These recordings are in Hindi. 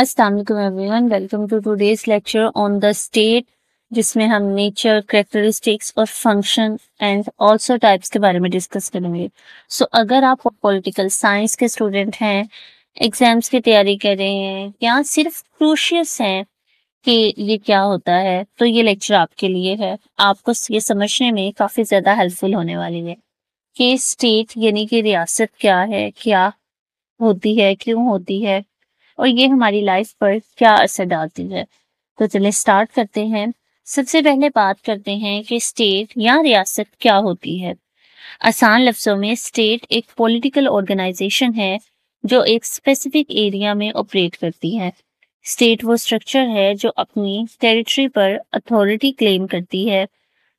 अस्सलाम वालेकुम everyone welcome to today's lecture on the state जिसमें हम नेचर करेक्टरिस्टिक्स और फंक्शन एंड आल्सो टाइप्स के बारे में डिस्कस करेंगे सो so, अगर आप पॉलिटिकल साइंस के स्टूडेंट हैं एग्जाम्स की तैयारी कर रहे हैं या सिर्फ क्रूशियस हैं कि ये क्या होता है तो ये लेक्चर आपके लिए है आपको ये समझने में काफ़ी ज़्यादा हेल्पफुल होने वाली है कि स्टेट यानी कि रियासत क्या है क्या होती है क्यों होती है और ये हमारी लाइफ पर क्या असर डालती है तो चले स्टार्ट करते हैं सबसे पहले बात करते हैं कि स्टेट या रियासत क्या होती है आसान लफ्जों में स्टेट एक पॉलिटिकल ऑर्गेनाइजेशन है जो एक स्पेसिफिक एरिया में ऑपरेट करती है स्टेट वो स्ट्रक्चर है जो अपनी टेरिटरी पर अथॉरिटी क्लेम करती है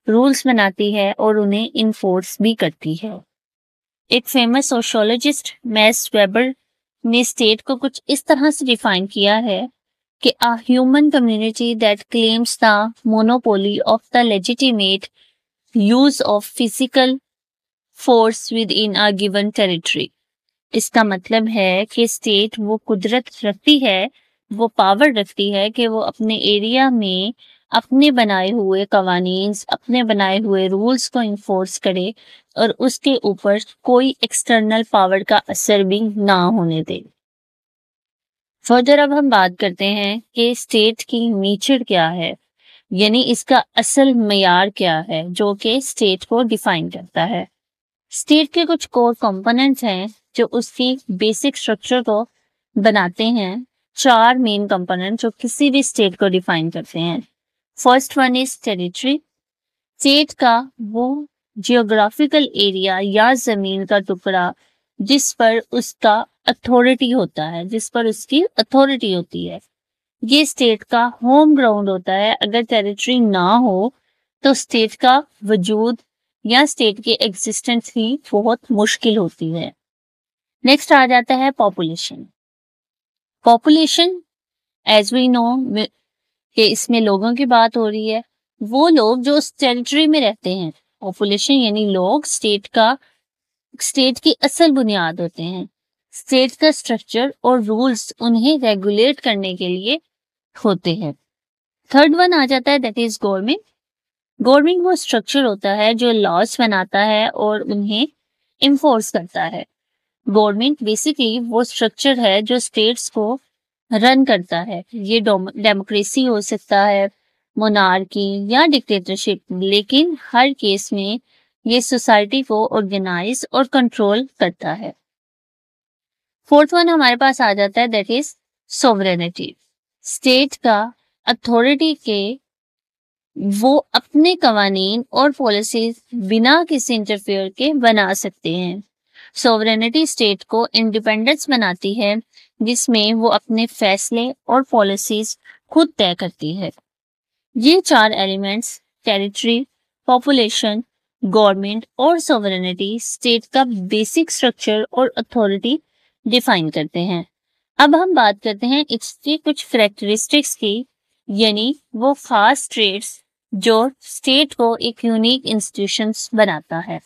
रूल्स बनाती है और उन्हें इन्फोर्स भी करती है एक फेमस सोशोलॉजिस्ट मैस वेबर ने स्टेट को कुछ इस तरह से डिफाइन किया है कि a human community that claims the monopoly of the legitimate use of physical force within a given territory इसका मतलब है कि स्टेट वो कुदरत रखती है वो पावर रखती है कि वो अपने एरिया में अपने बनाए हुए कवानी अपने बनाए हुए रूल्स को इन्फोर्स करे और उसके ऊपर कोई एक्सटर्नल पावर का असर भी ना होने दे फर्दर अब हम बात करते हैं कि स्टेट की नेचर क्या है यानी इसका असल मैार क्या है जो कि स्टेट को डिफाइन करता है स्टेट के कुछ कोर कंपोनेंट्स हैं जो उसकी बेसिक स्ट्रक्चर को बनाते हैं चार मेन कंपोनेंट जो किसी भी स्टेट को डिफाइन करते हैं first one is territory state का वो जियोग्राफिकल एरिया या जमीन का टुकड़ा जिस पर उसका अथॉरिटी होता है जिस पर उसकी अथॉरिटी होती है ये स्टेट का होम ग्राउंड होता है अगर टेरिटरी ना हो तो स्टेट का वजूद या स्टेट के एग्जिस्टेंस ही बहुत मुश्किल होती है नेक्स्ट आ जाता है population population as we know कि इसमें लोगों की बात हो रही है वो लोग जो उस टेरिटरी में रहते हैं पॉपुलेशन यानी लोग स्टेट का स्टेट की असल बुनियाद होते हैं स्टेट का स्ट्रक्चर और रूल्स उन्हें रेगुलेट करने के लिए होते हैं थर्ड वन आ जाता है दैट इज गवर्नमेंट गवर्नमेंट वो स्ट्रक्चर होता है जो लॉज बनाता है और उन्हें इन्फोर्स करता है गवर्नमेंट बेसिकली वो स्ट्रक्चर है जो स्टेट्स को रन करता है ये डेमोक्रेसी हो सकता है मोनार्की या डिक्टेटरशिप लेकिन हर केस में ये सोसाइटी को ऑर्गेनाइज और कंट्रोल करता है फोर्थ वन हमारे पास आ जाता है दैट इज सोवरेनिटी स्टेट का अथॉरिटी के वो अपने कवानीन और पॉलिसीज बिना किसी इंटरफेयर के बना सकते हैं सोवरेनिटी स्टेट को इंडिपेंडेंस बनाती है जिसमें वो अपने फैसले और पॉलिसीज खुद तय करती है ये चार एलिमेंट्स टेरिटरी पॉपुलेशन गवर्नमेंट और सोवरेनिटी स्टेट का बेसिक स्ट्रक्चर और अथॉरिटी डिफाइन करते हैं अब हम बात करते हैं इसकी कुछ करेक्टरिस्टिक्स की यानी वो खास ट्रेड्स जो स्टेट को एक यूनिक इंस्टीट्यूशन बनाता है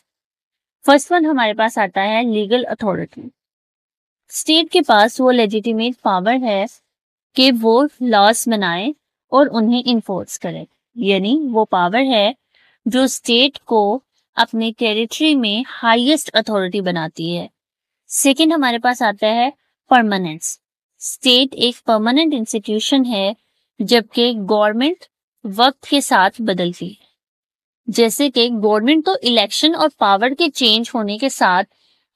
फर्स्ट वन हमारे पास आता है लीगल अथॉरिटी स्टेट के पास वो लेजिटिमेट पावर है कि वो लॉस बनाए और उन्हें इन्फोर्स करे यानी वो पावर है जो स्टेट को अपने टेरिटरी में हाईएस्ट अथॉरिटी बनाती है सेकंड हमारे पास आता है परमानेंस स्टेट एक परमानेंट इंस्टीट्यूशन है जबकि गवर्नमेंट वक्त के साथ बदलती है जैसे कि गवर्नमेंट तो इलेक्शन और पावर के चेंज होने के साथ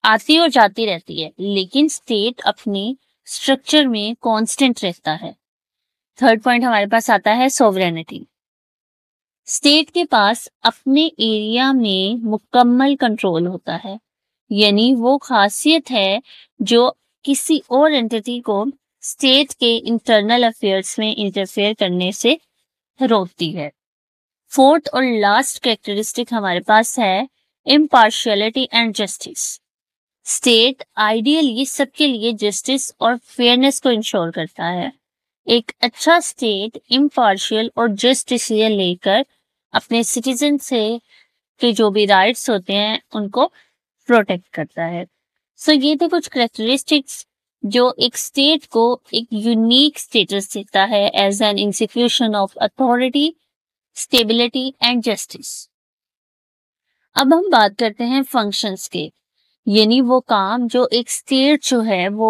आती और जाती रहती है लेकिन स्टेट अपने स्ट्रक्चर में कांस्टेंट रहता है थर्ड पॉइंट हमारे पास आता है सोवरेनिटी स्टेट के पास अपने एरिया में मुकम्मल कंट्रोल होता है यानी वो खासियत है जो किसी और एंटिटी को स्टेट के इंटरनल अफेयर्स में इंटरफेयर करने से रोकती है फोर्थ और लास्ट कैरेक्टरिस्टिक हमारे पास है impartiality and justice state ideally सबके लिए जस्टिस और फेयरनेस को इंश्योर करता है एक अच्छा स्टेट इम्पार्शियल और जस्ट डिसीजन लेकर अपने सिटीजन से के जो भी राइट्स होते हैं उनको प्रोटेक्ट करता है सो so, ये थे कुछ करेक्टरिस्टिक्स जो एक स्टेट को एक यूनिक स्टेटस देता है as an institution of authority stability and justice अब हम बात करते हैं फंक्शंस के यानी वो काम जो एक स्टेट जो है वो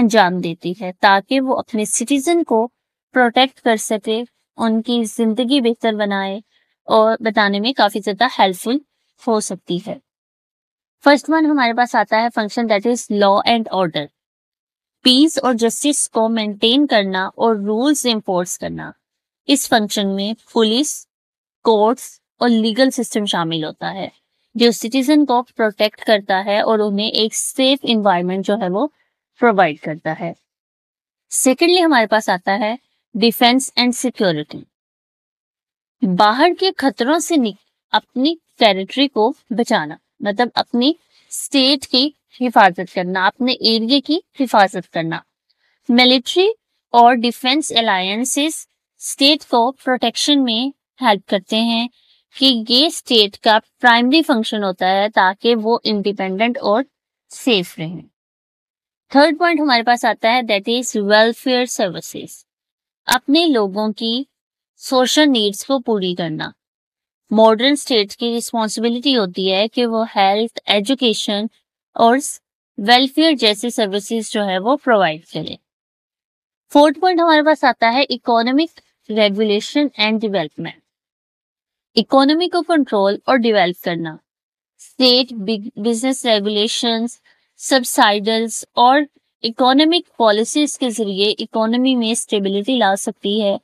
अंजाम देती है ताकि वो अपने सिटीजन को प्रोटेक्ट कर सके उनकी जिंदगी बेहतर बनाए और बताने में काफी ज्यादा हेल्पफुल हो सकती है फर्स्ट वन हमारे पास आता है function that is law and order peace और जस्टिस को मेंटेन करना और रूल्स इम्पोर्स करना इस फंक्शन में पुलिस कोर्ट्स और लीगल सिस्टम शामिल होता है जो सिटीजन को प्रोटेक्ट करता है और उन्हें एक सेफ इन्वायरमेंट जो है वो प्रोवाइड करता है सेकेंडली हमारे पास आता है डिफेंस एंड सिक्योरिटी बाहर के खतरों से अपनी टेरिटरी को बचाना मतलब अपनी स्टेट की हिफाजत करना अपने एरिए की हिफाजत करना मिलिट्री और डिफेंस अलायंसेस स्टेट को प्रोटेक्शन में हेल्प करते हैं कि ये स्टेट का प्राइमरी फंक्शन होता है ताकि वो इंडिपेंडेंट और सेफ रहें थर्ड पॉइंट हमारे पास आता है दैट इज वेलफेयर सर्विसेज अपने लोगों की सोशल नीड्स को पूरी करना मॉडर्न स्टेट की रिस्पॉन्सिबिलिटी होती है कि वो हेल्थ एजुकेशन और वेलफेयर जैसी सर्विसेज जो है वो प्रोवाइड करे फोर्थ पॉइंट हमारे पास आता है economic regulation and development economy को कंट्रोल और डिवेल्प करना स्टेट बिजनेस रेगुलेशन सब्साइडल्स और इकोनॉमिक पॉलिसीज के जरिए इकोनॉमी में स्टेबिलिटी ला सकती है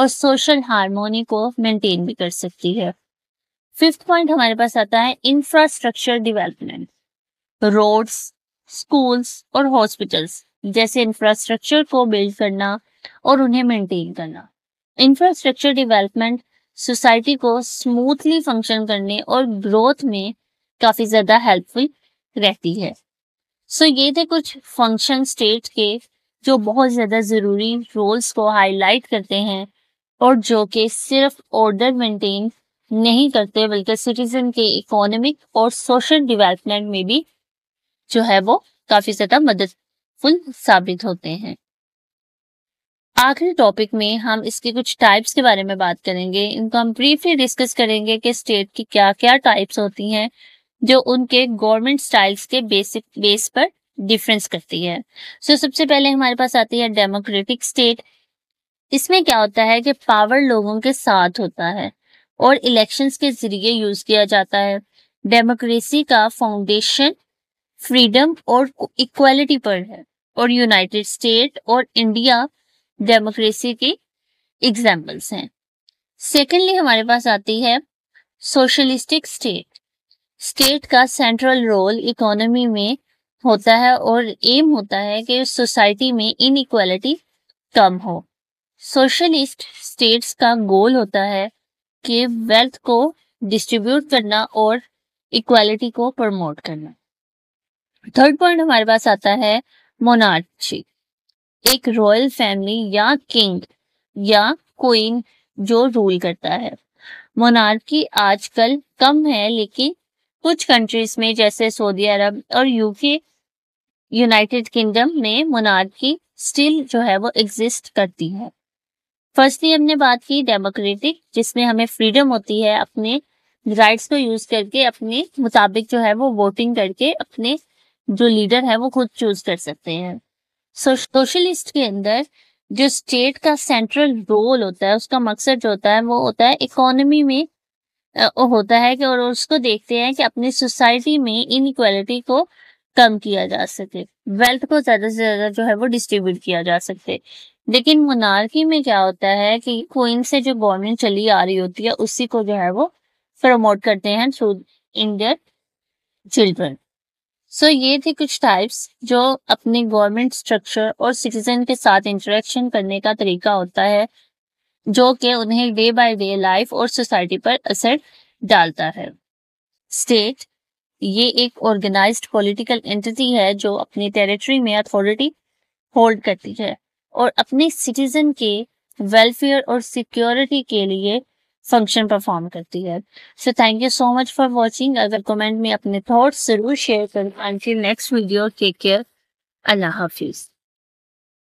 और सोशल हारमोनी को मेंटेन भी कर सकती है फिफ्थ पॉइंट हमारे पास आता है इंफ्रास्ट्रक्चर डेवलपमेंट रोड्स स्कूल्स और हॉस्पिटल्स जैसे इंफ्रास्ट्रक्चर को बिल्ड करना और उन्हें मेंटेन करना इंफ्रास्ट्रक्चर डेवलपमेंट सोसाइटी को स्मूथली फंक्शन करने और ग्रोथ में काफ़ी ज़्यादा हेल्पफुल रहती है सो so, ये थे कुछ फंक्शन स्टेट के जो बहुत ज़्यादा ज़रूरी रोल्स को हाईलाइट करते हैं और जो कि सिर्फ ऑर्डर मेंटेन नहीं करते बल्कि सिटीजन के इकोनॉमिक और सोशल डेवलपमेंट में भी जो है वो काफ़ी ज़्यादा मददफुल साबित होते हैं आखिरी टॉपिक में हम इसके कुछ टाइप्स के बारे में बात करेंगे इनको हम ब्रीफली डिस्कस करेंगे कि स्टेट की क्या क्या टाइप्स होती हैं जो उनके गवर्नमेंट स्टाइल्स के बेसिक बेस पर डिफरेंस करती है सो so, सबसे पहले हमारे पास आती है डेमोक्रेटिक स्टेट इसमें क्या होता है कि पावर लोगों के साथ होता है और इलेक्शंस के जरिए यूज किया जाता है डेमोक्रेसी का फाउंडेशन फ्रीडम और इक्वालिटी पर है और यूनाइटेड स्टेट और इंडिया डेमोक्रेसी की एग्जाम्पल्स हैं सेकेंडली हमारे पास आती है सोशलिस्टिक स्टेट स्टेट का सेंट्रल रोल इकोनॉमी में होता है और एम होता है कि सोसाइटी में इन कम हो सोशलिस्ट स्टेट्स का गोल होता है कि वेल्थ को डिस्ट्रीब्यूट करना और इक्वालिटी को प्रमोट करना थर्ड पॉइंट हमारे पास आता है मोनार्ची एक रॉयल फैमिली या किंग या क्वीन जो रूल करता है मोनार्की आजकल कम है लेकिन कुछ कंट्रीज में जैसे सऊदी अरब और यूके यूनाइटेड किंगडम में मोनार्की स्टिल जो है वो एग्जिस्ट करती है फर्स्टली हमने बात की डेमोक्रेटिक जिसमें हमें फ्रीडम होती है अपने राइट्स को यूज करके अपने मुताबिक जो है वो वोटिंग करके अपने जो लीडर है वो खुद चूज कर सकते हैं सोशलिस्ट के अंदर जो स्टेट का सेंट्रल रोल होता है उसका मकसद जो होता है वो होता है इकोनॉमी में होता है कि और उसको देखते हैं कि अपनी सोसाइटी में इनक्वालिटी को कम किया जा सके वेल्थ को ज्यादा से ज्यादा जो है वो डिस्ट्रीब्यूट किया जा सके लेकिन मुनारकी में क्या होता है कि क्वीन से जो गवर्नमेंट चली आ रही होती है उसी को जो है वो प्रमोट करते हैं थ्रू इन चिल्ड्रन सो ये थे कुछ टाइप्स जो अपने गवर्नमेंट स्ट्रक्चर और सिटीजन के साथ इंटरेक्शन करने का तरीका होता है जो कि उन्हें डे बाय डे लाइफ और सोसाइटी पर असर डालता है स्टेट ये एक ऑर्गेनाइज्ड पॉलिटिकल एंटिटी है जो अपनी टेरिटरी में अथॉरिटी होल्ड करती है और अपने सिटीजन के वेलफेयर और सिक्योरिटी के लिए फंक्शन परफॉर्म करती है so thank you so much for watching अगर कमेंट में अपने थॉट्स जरूर शेयर करें नेक्स्ट वीडियो टेक केयर अल्लाह हाफिज़